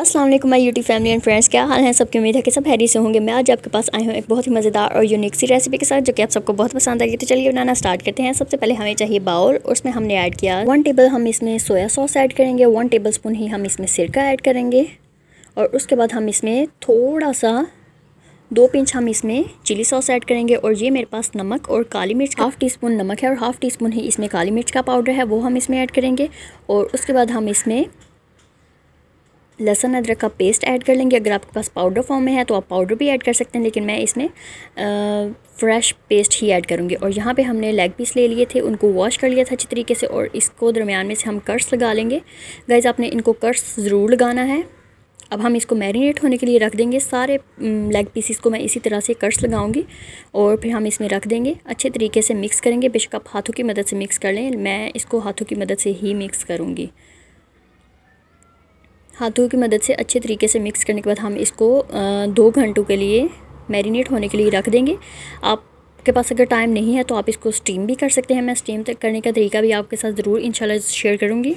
Aslam my YouTube family and friends क्या हाल है सबकी उम्मीद है कि सब हैरी से होंगे मैं आज आपके पास आई हूँ एक बहुत ही मज़ेदार और यूनिक सी रेसिपी के साथ जो कि आप सबको बहुत पसंद आएगी तो चलिए बनाना स्टार्ट करते हैं सबसे पहले हमें चाहिए बाउल और उसमें हमने ऐड किया वन टेबल हम इसमें सोया सॉस ऐड करेंगे वन टेबल स्पून ही हम इसमें सिरका ऐड करेंगे और उसके बाद हम इसमें थोड़ा सा दो पिंच हम इसमें चिली सॉस ऐड करेंगे और ये मेरे पास नमक और काली मिर्च हाफ़ टी स्पून नमक है और हाफ़ टी स्पून ही इसमें काली मिर्च का पाउडर है वो हम इसमें ऐड करेंगे और उसके बाद हम इसमें लहसन अदरक का पेस्ट ऐड कर लेंगे अगर आपके पास पाउडर फॉर्म में है तो आप पाउडर भी ऐड कर सकते हैं लेकिन मैं इसमें फ्रेश पेस्ट ही ऐड करूँगी और यहाँ पे हमने लेग पीस ले लिए थे उनको वॉश कर लिया था अच्छी तरीके से और इसको दरमियान में से हम कर्स लगा लेंगे गाइज आपने इनको कर्स ज़रूर लगाना है अब हम इसको मैरिनेट होने के लिए रख देंगे सारे लेग पीसीस को मैं इसी तरह से कर्स लगाऊंगी और फिर हम इसमें रख देंगे अच्छे तरीके से मिक्स करेंगे बेशक आप हाथों की मदद से मिक्स कर लें मैं इसको हाथों की मदद से ही मिक्स करूँगी हाथों की मदद से अच्छे तरीके से मिक्स करने के बाद हम इसको दो घंटों के लिए मैरिनेट होने के लिए रख देंगे आप आपके पास अगर टाइम नहीं है तो आप इसको स्टीम भी कर सकते हैं मैं स्टीम तक करने का तरीका भी आपके साथ ज़रूर इंशाल्लाह शेयर करूँगी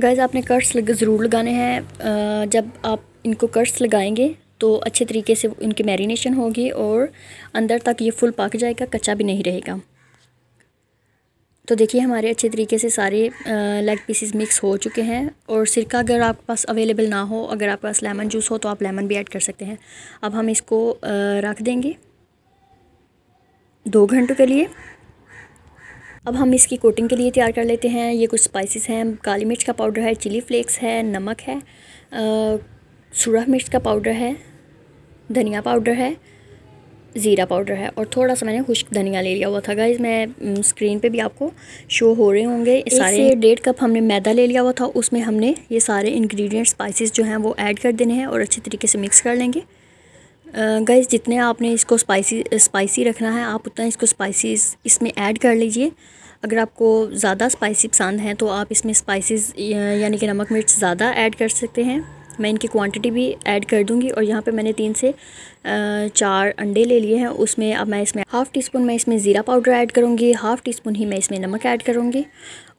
गैज़ आपने कर्ट्स लग ज़रूर लगाने हैं जब आप इनको कर्ट्स लगाएंगे तो अच्छे तरीके से इनकी मैरिनेशन होगी और अंदर तक ये फुल पक जाएगा कच्चा भी नहीं रहेगा तो देखिए हमारे अच्छे तरीके से सारे लेग पीसीस मिक्स हो चुके हैं और सिरका अगर आपके पास अवेलेबल ना हो अगर आपके पास लेमन जूस हो तो आप लेमन भी ऐड कर सकते हैं अब हम इसको रख देंगे दो घंटों के लिए अब हम इसकी कोटिंग के लिए तैयार कर लेते हैं ये कुछ स्पाइसेस हैं काली मिर्च का पाउडर है चिली फ्लेक्स है नमक है सूरह मिर्च का पाउडर है धनिया पाउडर है ज़ीरा पाउडर है और थोड़ा सा मैंने खुश्क धनिया ले लिया हुआ था गाइज मैं स्क्रीन पे भी आपको शो हो रहे होंगे सारे डेढ़ कप हमने मैदा ले लिया हुआ था उसमें हमने ये सारे इंग्रेडिएंट स्पाइसेस जो हैं वो ऐड कर देने हैं और अच्छे तरीके से मिक्स कर लेंगे गाइज जितने आपने इसको स्पाइसी स्पाइसी रखना है आप उतना इसको स्पाइसी इसमें ऐड कर लीजिए अगर आपको ज़्यादा स्पाइसी पसंद है तो आप इसमें स्पाइसी यानी कि नमक मिर्च ज़्यादा ऐड कर सकते हैं मैं इनकी क्वांटिटी भी ऐड कर दूंगी और यहाँ पे मैंने तीन से चार अंडे ले लिए हैं उसमें अब मैं इसमें हाफ़ टी स्पून मैं इसमें ज़ीरा पाउडर ऐड करूँगी हाफ़ टी स्पून ही मैं इसमें नमक ऐड करूँगी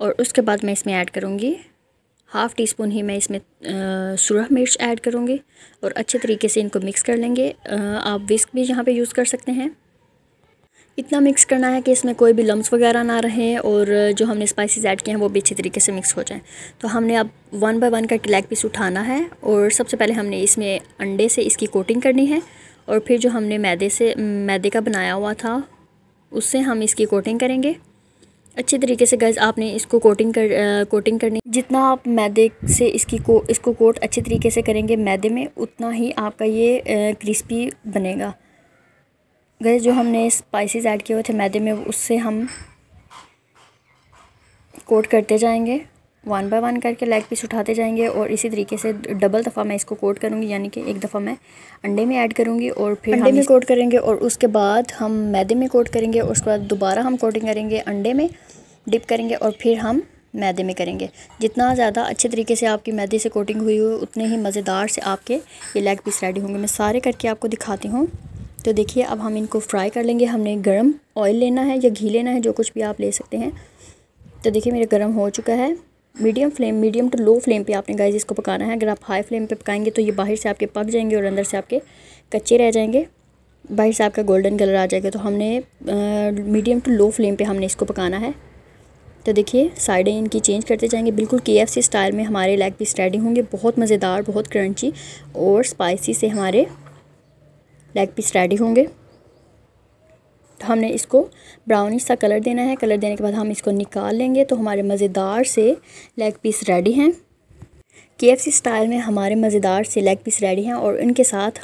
और उसके बाद मैं इसमें ऐड करूँगी हाफ़ टी स्पून ही मैं इसमें सुरह मिर्च ऐड करूँगी और अच्छे तरीके से इनको मिक्स कर लेंगे आप विस्क भी यहाँ पर यूज़ कर सकते हैं इतना मिक्स करना है कि इसमें कोई भी लम्ब वगैरह ना रहें और जो हमने स्पाइसेस ऐड किए हैं वो भी अच्छी तरीके से मिक्स हो जाएं तो हमने अब वन बाय वन करके लेग पीस उठाना है और सबसे पहले हमने इसमें अंडे से इसकी कोटिंग करनी है और फिर जो हमने मैदे से मैदे का बनाया हुआ था उससे हम इसकी कोटिंग करेंगे अच्छे तरीके से गैस आपने इसको कोटिंग कर आ, कोटिंग करनी जितना आप मैदे से इसकी को इसको कोट अच्छे तरीके से करेंगे मैदे में उतना ही आपका ये क्रिस्पी बनेगा गए जो हमने स्पाइसेस ऐड किए हुए थे मैदे में उससे हम कोट करते जाएंगे वन बाय वन करके लेग पीस उठाते जाएंगे और इसी तरीके से डबल दफ़ा मैं इसको कोट करूँगी यानी कि एक दफ़ा मैं अंडे में ऐड करूँगी और फिर अंडे में कोट करेंगे और उसके बाद हम मैदे में कोट करेंगे और उसके बाद दोबारा हम कोटिंग करेंगे अंडे में डिप करेंगे और फिर हम मैदे में करेंगे जितना ज़्यादा अच्छे तरीके से आपकी मैदे से कोटिंग हुई हो उतने ही मज़ेदार से आपके ये लेग पीस रेडी होंगे मैं सारे करके आपको दिखाती हूँ तो देखिए अब हम इनको फ्राई कर लेंगे हमने गर्म ऑयल लेना है या घी लेना है जो कुछ भी आप ले सकते हैं तो देखिए मेरा गर्म हो चुका है medium flame medium to low flame पे आपने गाइस इसको पकाना है अगर आप हाई फ्लेम पे पकाएंगे तो ये बाहर से आपके पक जाएंगे और अंदर से आपके कच्चे रह जाएंगे बाहर से आपका गोल्डन कलर आ जाएगा तो हमने मीडियम टू लो फ्लेम पर हमने इसको पकाना है तो देखिए साइडें इनकी चेंज करते जाएंगे बिल्कुल के स्टाइल में हमारे लेग पीस रेडी होंगे बहुत मज़ेदार बहुत क्रंची और स्पाइसी से हमारे लेग पीस रेडी होंगे तो हमने इसको ब्राउनिश सा कलर देना है कलर देने के बाद हम इसको निकाल लेंगे तो हमारे मज़ेदार से लेग पीस रेडी हैं के स्टाइल में हमारे मज़ेदार से लेग पीस रेडी हैं और इनके साथ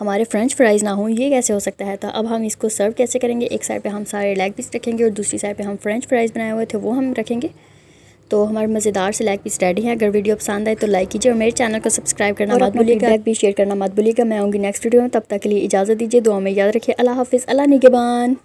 हमारे फ्रेंच फ्राइज़ ना हो ये कैसे हो सकता है तो अब हम इसको सर्व कैसे करेंगे एक साइड पे हम सारे लेग पीस रखेंगे और दूसरी साइड पे हम फ्रेंच फ्राइज़ बनाए हुए थे वो हम रखेंगे तो हमारे मज़ेदार से लाइक पीस रेडी है अगर वीडियो पसंद आए तो लाइक कीजिए और मेरे चैनल को सब्सक्राइब करना मत भूलिएगा भी शेयर करना मत भूलिएगा मैं आऊँगी नेक्स्ट वीडियो में तब तक के लिए इजाज़त दीजिए दुआ में याद रखिए अल्लाह हाफिज़ अल्लाह निगबान